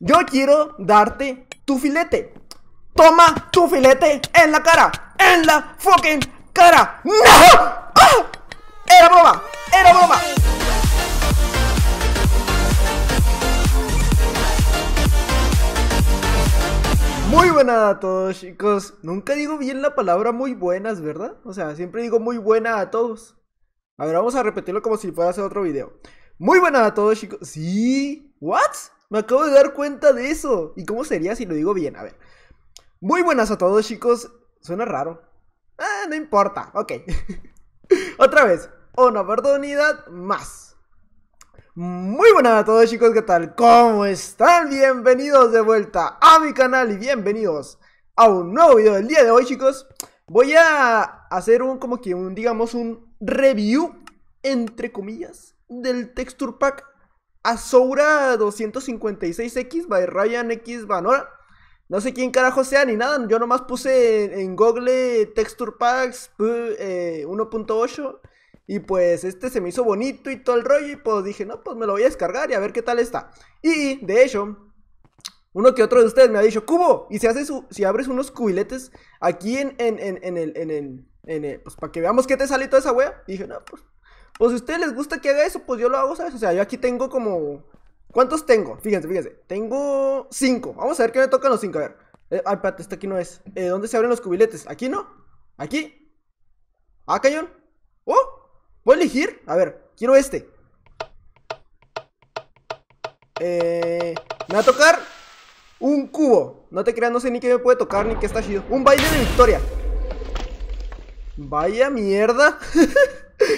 Yo quiero darte tu filete. Toma tu filete en la cara. En la fucking cara. ¡No! ¡Ah! Era broma. Era broma. Muy buena a todos chicos. Nunca digo bien la palabra muy buenas, ¿verdad? O sea, siempre digo muy buena a todos. A ver, vamos a repetirlo como si fuera a hacer otro video. Muy buena a todos chicos. Sí. ¿What? Me acabo de dar cuenta de eso. ¿Y cómo sería si lo digo bien? A ver. Muy buenas a todos, chicos. Suena raro. Ah, no importa. Ok. Otra vez. Una oportunidad más. Muy buenas a todos, chicos. ¿Qué tal? ¿Cómo están? Bienvenidos de vuelta a mi canal y bienvenidos a un nuevo video del día de hoy, chicos. Voy a hacer un, como que un, digamos, un review, entre comillas, del Texture Pack Azura 256X by Ryan X Vanora. No sé quién carajo sea ni nada. Yo nomás puse en Google Texture Packs 1.8. Eh, y pues este se me hizo bonito y todo el rollo. Y pues dije, no, pues me lo voy a descargar y a ver qué tal está. Y de hecho, uno que otro de ustedes me ha dicho, Cubo, y si, haces, si abres unos cubiletes aquí en, en, en el, en en el, pues para que veamos qué te sale toda esa wea. dije, no, pues pues si a ustedes les gusta que haga eso, pues yo lo hago, ¿sabes? O sea, yo aquí tengo como. ¿Cuántos tengo? Fíjense, fíjense. Tengo cinco. Vamos a ver qué me tocan los cinco. A ver. Eh, ay, espérate, este aquí no es. Eh, ¿Dónde se abren los cubiletes? ¿Aquí no? ¿Aquí? ¿Ah, cañón? ¡Oh! ¿Puedo elegir? A ver, quiero este. Eh, me va a tocar un cubo. No te creas, no sé ni qué me puede tocar ni qué está chido. Un baile de victoria. Vaya mierda.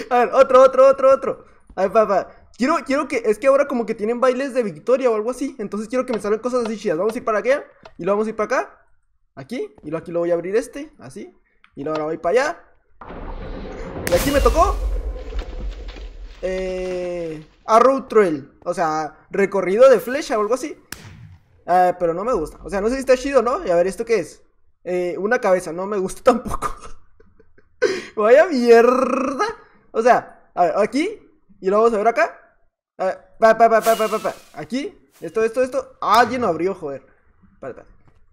A ver, otro, otro, otro, otro. A ver, papá. Quiero, quiero que, es que ahora como que tienen bailes de victoria o algo así. Entonces quiero que me salgan cosas así chidas. Vamos a ir para acá. Y lo vamos a ir para acá. Aquí. Y lo aquí lo voy a abrir este. Así. Y luego ahora voy para allá. Y aquí me tocó. Eh. A trail. O sea, recorrido de flecha o algo así. Eh, pero no me gusta. O sea, no sé si está chido, ¿no? Y a ver, ¿esto qué es? Eh, una cabeza, no me gusta tampoco. Vaya mierda. O sea, a ver, aquí. Y lo vamos a ver acá. A ver, pa, pa, pa, pa, pa, Aquí. Esto, esto, esto. Ah, alguien lo abrió, joder.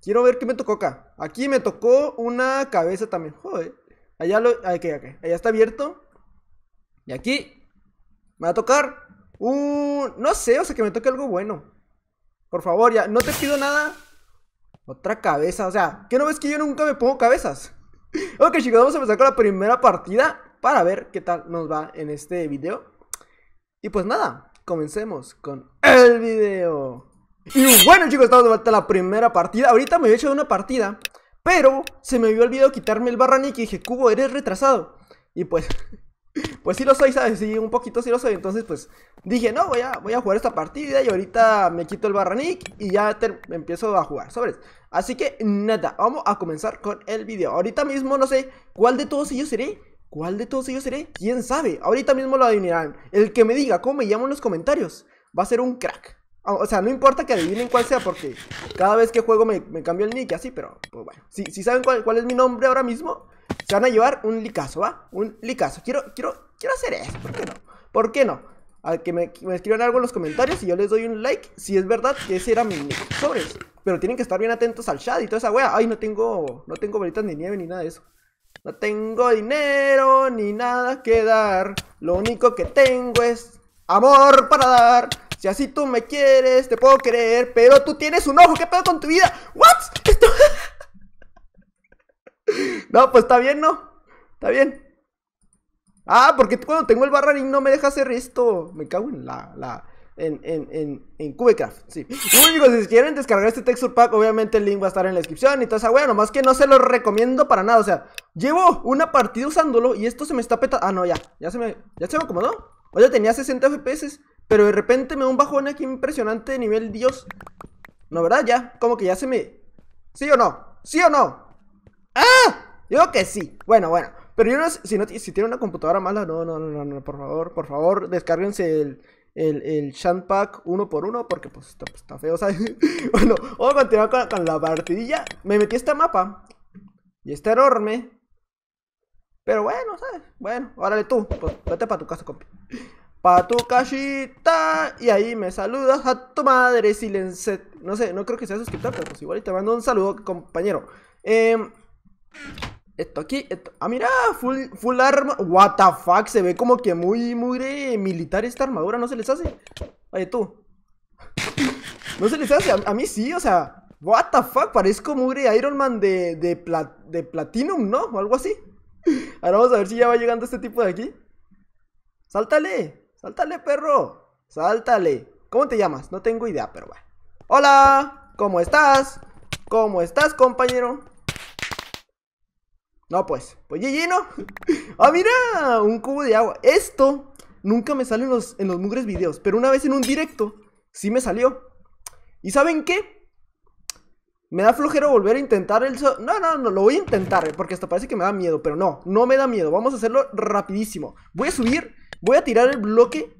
Quiero ver qué me tocó acá. Aquí me tocó una cabeza también. Joder. Allá lo. Ah, okay, qué. Allá está abierto. Y aquí. Me va a tocar. Un. No sé, o sea que me toque algo bueno. Por favor, ya. No te pido nada. Otra cabeza. O sea, ¿qué no ves que yo nunca me pongo cabezas? ok, chicos, vamos a empezar con la primera partida para ver qué tal nos va en este video. Y pues nada, comencemos con el video. Y bueno chicos, estamos de vuelta a la primera partida. Ahorita me he hecho una partida, pero se me había olvidado quitarme el barranic y dije, Cubo, eres retrasado. Y pues, pues sí lo soy, ¿sabes? Sí, un poquito sí lo soy. Entonces pues dije, no, voy a, voy a jugar esta partida y ahorita me quito el barranic y ya empiezo a jugar, sobres. Así que nada, vamos a comenzar con el video. Ahorita mismo no sé cuál de todos ellos seré. ¿Cuál de todos ellos seré? ¿Quién sabe? Ahorita mismo lo adivinarán. El que me diga cómo me llamo en los comentarios va a ser un crack. Ah, o sea, no importa que adivinen cuál sea porque cada vez que juego me, cambio el nick así, pero pues bueno. Si, saben cuál, es mi nombre ahora mismo, se van a llevar un licazo, ¿va? Un licazo. Quiero, quiero, quiero hacer eso. ¿Por qué no? ¿Por qué no? Al que me, escriban algo en los comentarios y yo les doy un like si es verdad que ese era mi nick. Sobres. Pero tienen que estar bien atentos al chat y toda esa wea. Ay, no tengo, no tengo bolitas ni nieve ni nada de eso. No tengo dinero ni nada que dar. Lo único que tengo es amor para dar. Si así tú me quieres, te puedo creer. pero tú tienes un ojo, ¿qué pedo con tu vida? ¿What? no, pues está bien, ¿no? Está bien. Ah, porque cuando tengo el barrarín no me deja hacer esto. Me cago en la... la en, en, en, en Cubecraft, sí. si quieren descargar este texture pack, obviamente el link va a estar en la descripción y toda esa wea, nomás que no se lo recomiendo para nada, o sea, Llevo una partida usándolo y esto se me está petando. Ah, no, ya. Ya se me, ya se me acomodó. Oye, tenía 60 FPS, pero de repente me da un bajón aquí impresionante de nivel Dios. No, ¿verdad? Ya, como que ya se me... ¿Sí o no? ¿Sí o no? ¡Ah! Yo que sí. Bueno, bueno. Pero yo no si, no, si tiene una computadora mala, no, no, no, no, por favor, por favor, descárguense el, el, el Pack uno por uno, porque pues está, pues, está feo, bueno, vamos a continuar con, la partidilla. Me metí a este mapa, y está enorme, pero bueno, ¿sabes? Bueno, órale tú, pues, vete para tu casa, compi. Pa' tu casita, y ahí me saludas a tu madre silencio. No sé, no creo que sea suscriptor, pero pues igual te mando un saludo, compañero. Em, esto aquí, Ah, mira, full, full arma. What the fuck, se ve como que muy, muy militar esta armadura, ¿no se les hace? Oye, tú. No se les hace, a, mí sí, o sea. What the fuck, parezco mugre Iron Man de, de, plat, de Platinum, ¿no? O algo así. Ahora vamos a ver si ya va llegando este tipo de aquí. ¡Sáltale! ¡Sáltale, perro! ¡Sáltale! ¿Cómo te llamas? No tengo idea, pero bueno. ¡Hola! ¿Cómo estás? ¿Cómo estás, compañero? No, pues. Pues ya ¿no? ¡Ah, mira! Un cubo de agua. Esto nunca me sale en los, en los mugres videos, pero una vez en un directo sí me salió. ¿Y saben qué? Me da flojero volver a intentar el... no, no, no, lo voy a intentar, eh, porque hasta parece que me da miedo, pero no, no me da miedo. Vamos a hacerlo rapidísimo. Voy a subir, voy a tirar el bloque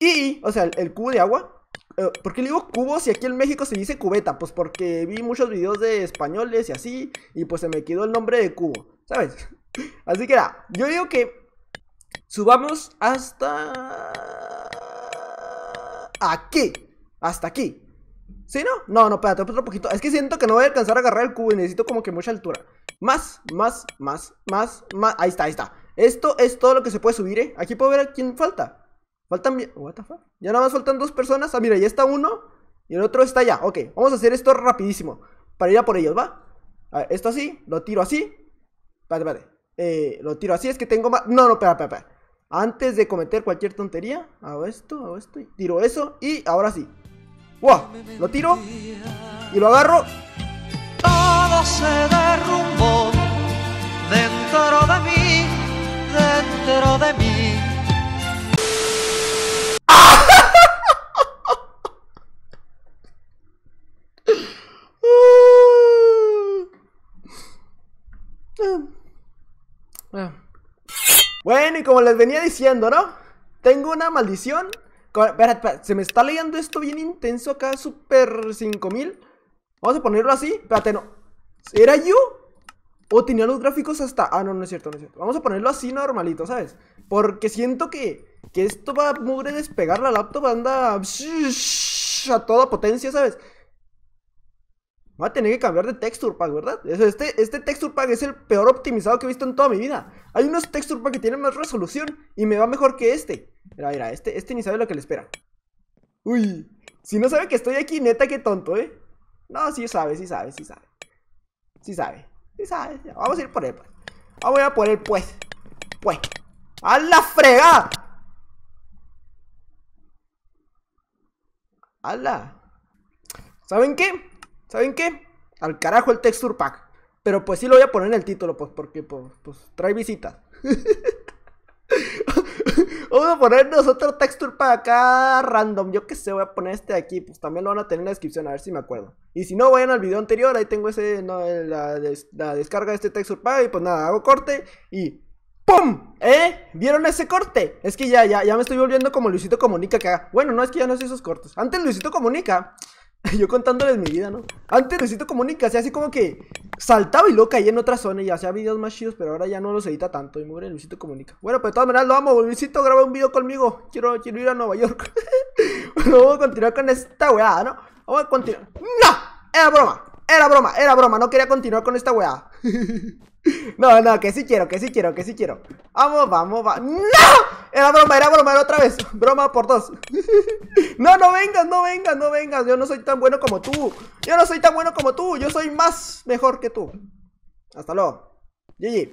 y, o sea, el, cubo de agua. Eh, ¿Por qué le digo cubo si aquí en México se dice cubeta? Pues porque vi muchos videos de españoles y así, y pues se me quedó el nombre de cubo, ¿sabes? Así que ya. yo digo que subamos hasta... Aquí, hasta aquí. ¿Sí, no? No, no, espérate, otro poquito. Es que siento que no voy a alcanzar a agarrar el cubo y necesito como que mucha altura. Más, más, más, más, más. Ahí está, ahí está. Esto es todo lo que se puede subir, ¿eh? Aquí puedo ver a quién falta. Faltan... What the fuck? Ya nada más faltan dos personas. Ah, mira, ya está uno y el otro está allá. Ok, vamos a hacer esto rapidísimo para ir a por ellos, ¿va? esto así, lo tiro así. vale vale eh, lo tiro así, es que tengo más... No, no, espera, espera, espera. Antes de cometer cualquier tontería, hago esto, hago esto, tiro eso y ahora sí. ¡Wow! Lo tiro y lo agarro. Todo se derrumbó dentro de mí, dentro de mí. Ah. Bueno, y como les venía diciendo, ¿no? Tengo una maldición se me está leyendo esto bien intenso acá, super 5000. Vamos a ponerlo así. Espérate, no. ¿Era yo? ¿O tenía los gráficos hasta.? Ah, no, no es cierto, no es cierto. Vamos a ponerlo así normalito, ¿sabes? Porque siento que, esto va a mugre despegar la laptop, anda a toda potencia, ¿sabes? va a tener que cambiar de texture pack, ¿verdad? Este, este texture pack es el peor optimizado que he visto en toda mi vida. Hay unos texture pack que tienen más resolución y me va mejor que este. Mira, mira, este, este ni sabe lo que le espera. Uy, si no sabe que estoy aquí, neta, qué tonto, ¿eh? No, sí sabe, sí sabe, sí sabe. Sí sabe, sí sabe. vamos a ir por él, pues. Vamos a ir por él, pues. Pues. ¡A la frega! Ala, ¿Saben qué? ¿Saben qué? Al carajo el texture pack. Pero pues sí lo voy a poner en el título, pues, porque pues, pues trae visitas. Vamos a ponernos otro texture Pack acá random. Yo qué sé, voy a poner este de aquí. Pues también lo van a tener en la descripción, a ver si me acuerdo. Y si no, vayan al video anterior, ahí tengo ese, eh, la, la, descarga de este texture pack. Y pues nada, hago corte y ¡Pum! ¿Eh? ¿Vieron ese corte? Es que ya, ya, ya me estoy volviendo como Luisito Comunica que haga. Bueno, no, es que ya no sé esos cortes. Antes Luisito Comunica Yo contándoles mi vida, ¿no? Antes Luisito Comunica hacía así como que saltaba y loca caía en otra zona y hacía videos más chidos, pero ahora ya no los edita tanto. Y muere Luisito Comunica. Bueno, pues de todas maneras lo amo. Luisito, graba un video conmigo. Quiero, quiero ir a Nueva York. bueno, vamos a continuar con esta weá, ¿no? Vamos a continuar. ¡No! Era broma. Era broma, era broma, no quería continuar con esta weá. no, no, que sí quiero, que sí quiero, que sí quiero. Vamos, vamos, va. ¡No! Era broma, era broma, era otra vez. Broma por dos. no, no vengas, no vengas, no vengas. Yo no soy tan bueno como tú. Yo no soy tan bueno como tú. Yo soy más mejor que tú. Hasta luego. GG.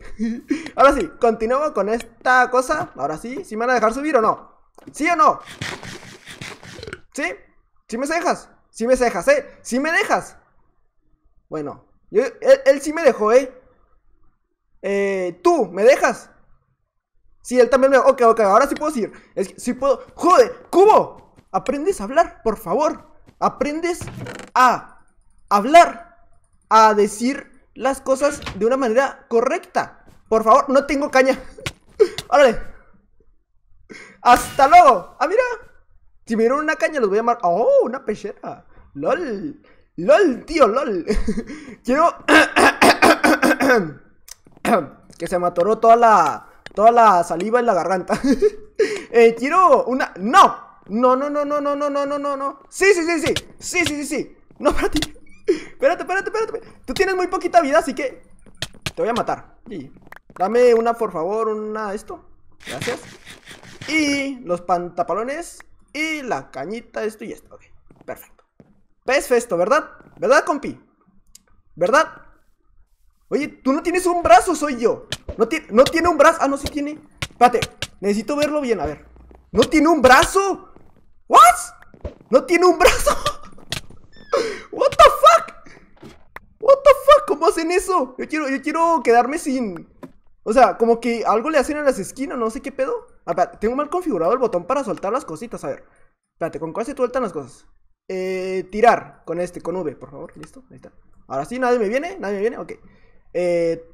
Ahora sí, continuamos con esta cosa. Ahora sí, si ¿Sí me van a dejar subir o no? ¿Sí o no? ¿Sí? ¿Sí me dejas? ¿Sí me dejas, eh? ¿Sí me dejas? Bueno, yo, él, sí me dejó, ¿eh? ¿eh? ¿Tú me dejas? Sí, él también me... Ok, ok, ahora sí puedo ir. Es que sí puedo... ¡Joder! ¡Cubo! Aprendes a hablar, por favor. Aprendes a hablar. A decir las cosas de una manera correcta. Por favor, no tengo caña. Órale. Hasta luego. Ah, mira. Si me una caña, los voy a llamar... ¡Oh, una pechera! ¡Lol! LOL, tío, LOL. Quiero. que se me atoró toda la. Toda la saliva en la garganta. eh, quiero una. ¡No! No, no, no, no, no, no, no, no, no, no. Sí, sí, sí, sí. Sí, sí, sí, sí. No, espérate. espérate, espérate, espérate. Tú tienes muy poquita vida, así que. Te voy a matar. Y dame una, por favor, una esto. Gracias. Y los pantapalones. Y la cañita, esto y esto. Ok, perfecto. Pes, Festo, verdad? ¿Verdad, compi? ¿Verdad? Oye, tú no tienes un brazo, soy yo. No, no tiene un brazo. Ah, no, sí tiene. Espérate, necesito verlo bien, a ver. ¡No tiene un brazo! ¿What? ¡No tiene un brazo! ¿What the fuck? ¿What the fuck? ¿Cómo hacen eso? Yo quiero, yo quiero quedarme sin... O sea, como que algo le hacen en las esquinas, no sé qué pedo. Ah, tengo mal configurado el botón para soltar las cositas, a ver. Espérate, ¿con cuál se sueltan las cosas? eh, tirar con este, con V, por favor. Listo, ahí está. Ahora sí, nadie me viene, nadie me viene, ok. Eh,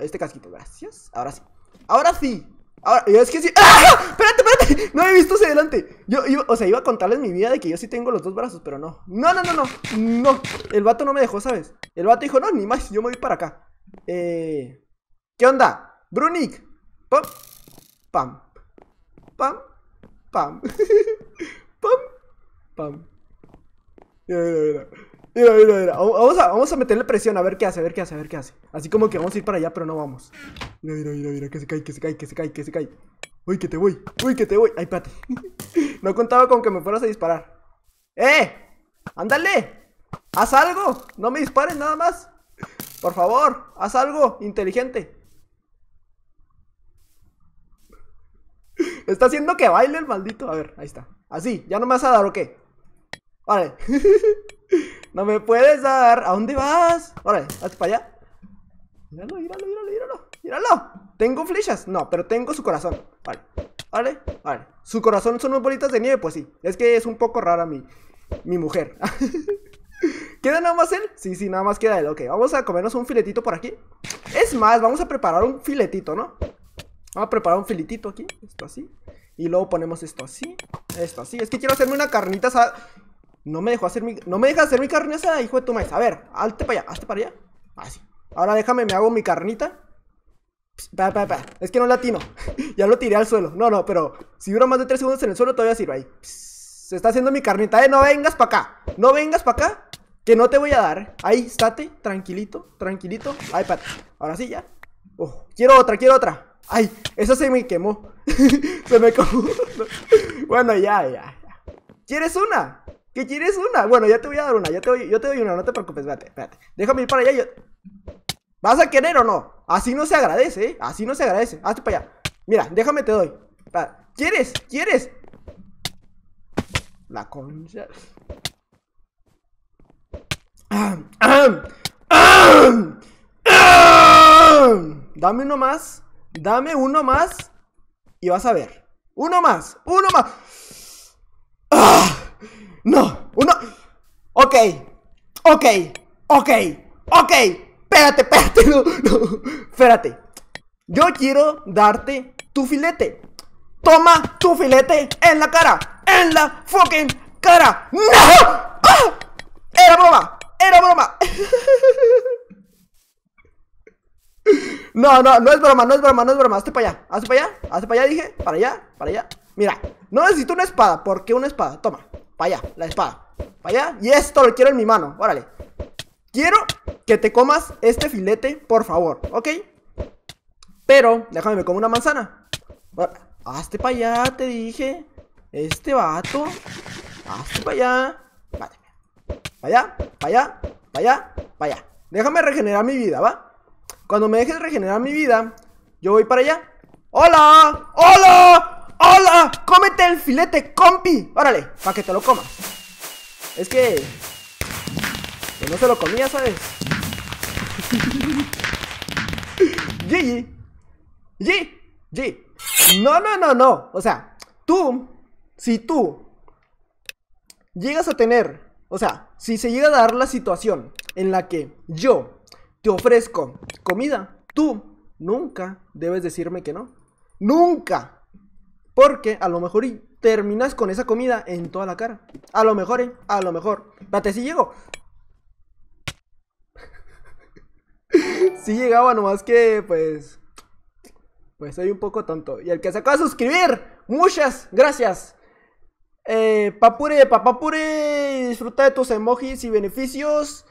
este casquito, gracias. Ahora sí. Ahora sí. Ahora, es que sí. ¡Ah! Espérate, espérate. No he visto hacia adelante. Yo, o sea, iba a contarles mi vida de que yo sí tengo los dos brazos, pero no. No, no, no, no. No. El vato no me dejó, ¿sabes? El vato dijo, no, ni más. Yo me voy para acá. Eh, ¿Qué onda? Brunick Pam. Pam. Pam. Pam. Vamos a, vamos a meterle presión, a ver qué hace, a ver qué hace, a ver qué hace. Así como que vamos a ir para allá, pero no vamos. Mira, mira, mira, que se cae, que se cae, que se cae, que se cae. Uy, que te voy, uy, que te voy. Ay, pate. no contaba con que me fueras a disparar. ¡Eh! ¡Ándale! ¡Haz algo! ¡No me dispares nada más! Por favor, haz algo inteligente. Está haciendo que baile el maldito. A ver, ahí está. Así, ¿ya no me vas a dar o qué? vale no me puedes dar. ¿A dónde vas? Vale, hazte para allá. Míralo, míralo, míralo, míralo. Míralo. Tengo flechas. No, pero tengo su corazón. Vale. Vale, vale. Su corazón son unas bolitas de nieve, pues sí. Es que es un poco rara mi, mi mujer. ¿Queda nada más él? Sí, sí, nada más queda él. Ok, vamos a comernos un filetito por aquí. Es más, vamos a preparar un filetito, ¿no? Vamos a preparar un filetito aquí. Esto así. Y luego ponemos esto así. Esto así. Es que quiero hacerme una carnita no me dejó hacer mi... No me deja hacer mi carne esa, hijo de tu maíz. A ver, hazte para allá, hazte para allá. Así. Ah, Ahora déjame, me hago mi carnita. Es que no latino. ya lo tiré al suelo. No, no, pero si dura más de 3 segundos en el suelo, todavía sirve ahí. se está haciendo mi carnita. Eh, no vengas para acá. No vengas para acá. Que no te voy a dar. Ahí, estate. Tranquilito, tranquilito. Ay, pat. Ahora sí, ya. Oh, quiero otra, quiero otra. Ay, esa se me quemó. se me quemó. bueno, ya, ya, ya. ¿Quieres una? ¿Qué quieres una? Bueno, ya te voy a dar una, ya te yo te doy una, no te preocupes, espérate, espérate. Déjame ir para allá, yo... ¿Vas a querer o no? Así no se agradece, ¿eh? Así no se agradece. Hazte para allá. Mira, déjame te doy. ¿Quieres? ¿Quieres? La concha. Dame uno más. Dame uno más. Y vas a ver. Uno más. Uno más. ¡Ah! No, uno. Ok, ok, ok, ok. Espérate, espérate, no, no. Espérate. Yo quiero darte tu filete. Toma tu filete en la cara. En la fucking cara. ¡No! ¡Ah! Era broma, era broma. No, no, no es broma, no es broma, no es broma. Hazte para allá, hace para allá, hazte para allá, dije. Para allá, para allá. Mira, no necesito una espada. ¿Por qué una espada? Toma, para allá, la espada. Para allá. Y esto lo quiero en mi mano. Órale. Quiero que te comas este filete, por favor. ¿Ok? Pero, déjame, me como una manzana. Hazte para allá, te dije. Este vato. Hazte para allá. Vale. Para allá, para allá, para allá, para allá. Déjame regenerar mi vida, ¿va? Cuando me dejes regenerar mi vida, yo voy para allá. ¡Hola! ¡Hola! ¡Cómete el filete, compi! ¡Órale! Para que te lo comas. Es que... Pues, no se lo comía, ¿sabes? GG. GG. No, no, no, no. O sea, tú, si tú llegas a tener, o sea, si se llega a dar la situación en la que yo te ofrezco comida, tú nunca debes decirme que no. Nunca. Porque a lo mejor terminas con esa comida en toda la cara. A lo mejor, ¿eh? A lo mejor. Espérate, si ¿sí llego. Si llegaba, nomás que pues. Pues soy un poco tonto. Y el que se acaba de suscribir, muchas gracias. Eh, papure, papapure, disfruta de tus emojis y beneficios.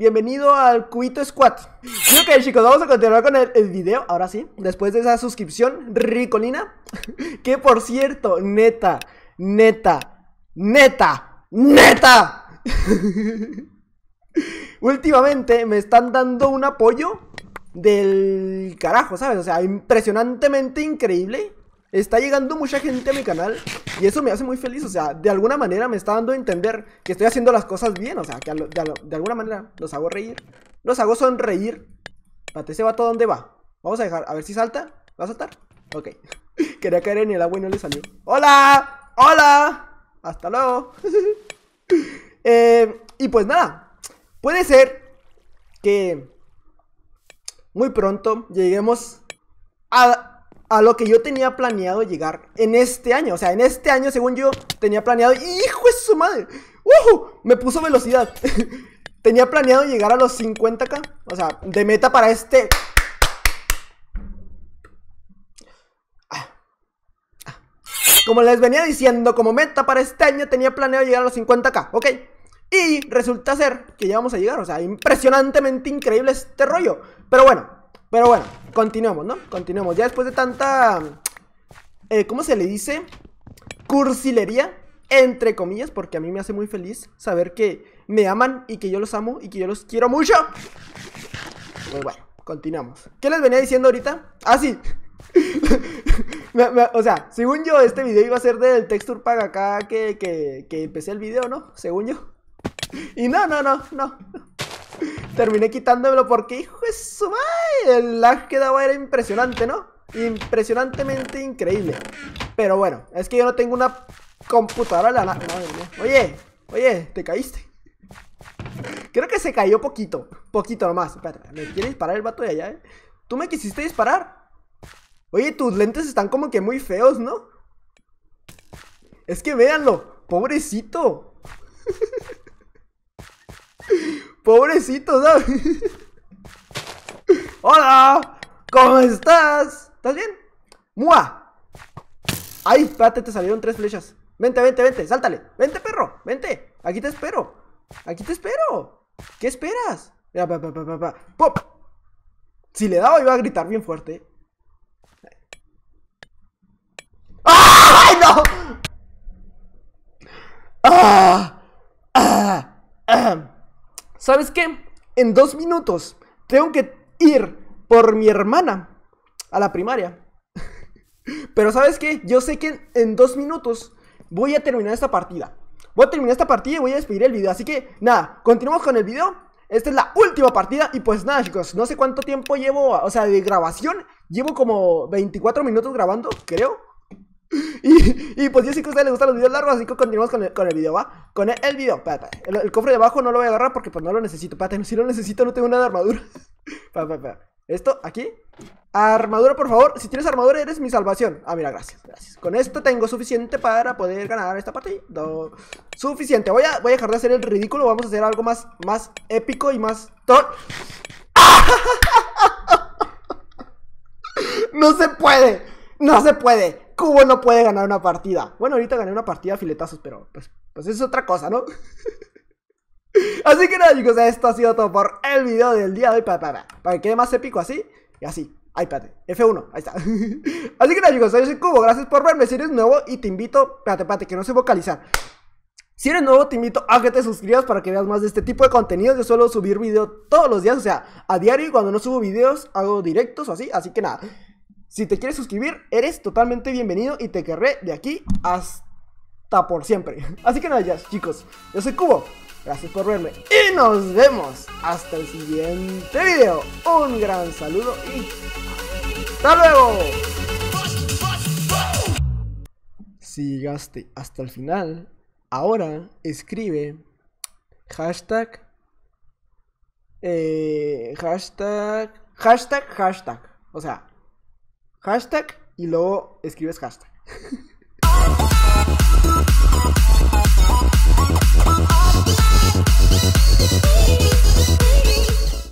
Bienvenido al Cubito Squad. Ok, chicos, vamos a continuar con el, el, video. Ahora sí, después de esa suscripción ricolina. Que por cierto, neta, neta, neta, neta. Últimamente me están dando un apoyo del carajo, ¿sabes? O sea, impresionantemente increíble. Está llegando mucha gente a mi canal y eso me hace muy feliz. O sea, de alguna manera me está dando a entender que estoy haciendo las cosas bien. O sea, que de, alguna manera los hago reír. Los hago sonreír. Pate, ese vato, ¿dónde va? Vamos a dejar, a ver si salta. ¿Va a saltar? Ok. Quería caer en el agua y no le salió. ¡Hola! ¡Hola! ¡Hasta luego! Eh, y pues nada. Puede ser que muy pronto lleguemos a a lo que yo tenía planeado llegar en este año. O sea, en este año, según yo, tenía planeado. ¡Hijo de su madre! ¡Uh! Me puso velocidad. tenía planeado llegar a los 50k. O sea, de meta para este. Ah. Ah. Como les venía diciendo, como meta para este año tenía planeado llegar a los 50k, ¿ok? Y resulta ser que ya vamos a llegar, o sea, impresionantemente increíble este rollo. Pero bueno, pero bueno, continuamos, ¿no? Continuamos. Ya después de tanta... Eh, ¿Cómo se le dice? Cursilería, entre comillas, porque a mí me hace muy feliz saber que me aman y que yo los amo y que yo los quiero mucho. Pues bueno, continuamos. ¿Qué les venía diciendo ahorita? Ah, sí. o sea, según yo, este video iba a ser del texture pack acá que, que empecé el video, ¿no? Según yo. Y no, no, no, no terminé quitándomelo porque, hijo de su madre, el lag que daba era impresionante, ¿no? Impresionantemente increíble. Pero bueno, es que yo no tengo una computadora la Oye, oye, te caíste. Creo que se cayó poquito, poquito nomás. Espera, me quiere disparar el vato de allá, ¿eh? ¿Tú me quisiste disparar? Oye, tus lentes están como que muy feos, ¿no? Es que véanlo, pobrecito. Pobrecito, ¿sabes? ¡Hola! ¿Cómo estás? ¿Estás bien? ¡Mua! ¡Ay, espérate, te salieron tres flechas! Vente, vente, vente, sáltale. Vente, perro, vente. Aquí te espero. Aquí te espero. ¿Qué esperas? ¡Pop! Si le daba, iba a gritar bien fuerte. ¡Ay, no! ¡Ah! ¿sabes qué? En dos minutos tengo que ir por mi hermana a la primaria. Pero ¿sabes qué? Yo sé que en dos minutos voy a terminar esta partida. Voy a terminar esta partida y voy a despedir el video. Así que nada, continuamos con el video. Esta es la última partida y pues nada chicos, no sé cuánto tiempo llevo, o sea, de grabación. Llevo como 24 minutos grabando, creo. Y, pues yo sé que a ustedes les gustan los videos largos, así que continuamos con el, con video, ¿va? Con el, video, espérate, el, cofre de abajo no lo voy a agarrar porque pues no lo necesito, espérate, si lo necesito no tengo nada de armadura. Esto, aquí. Armadura, por favor. Si tienes armadura, eres mi salvación. Ah, mira, gracias, gracias. Con esto tengo suficiente para poder ganar esta partida. Suficiente. Voy a, voy a dejar de hacer el ridículo. Vamos a hacer algo más, más épico y más... ¡No se puede! ¡No se puede! Cubo no puede ganar una partida. Bueno, ahorita gané una partida filetazos, pero pues, pues es otra cosa, ¿no? así que nada, chicos, esto ha sido todo por el video del día de hoy. Para, para, para que quede más épico así y así. Ahí, espérate, F1, ahí está. así que nada, chicos, soy Cubo. Gracias por verme. Si eres nuevo y te invito, espérate, espérate, que no sé vocalizar. Si eres nuevo, te invito a que te suscribas para que veas más de este tipo de contenido. Yo suelo subir video todos los días, o sea, a diario. Y cuando no subo videos, hago directos o así. Así que nada. Si te quieres suscribir, eres totalmente bienvenido y te querré de aquí hasta por siempre. Así que nada, ya, chicos, yo soy Cubo. Gracias por verme y nos vemos hasta el siguiente video. Un gran saludo y hasta luego. Si llegaste hasta el final, ahora escribe hashtag eh, hashtag hashtag hashtag. O sea, hashtag y luego escribes hashtag.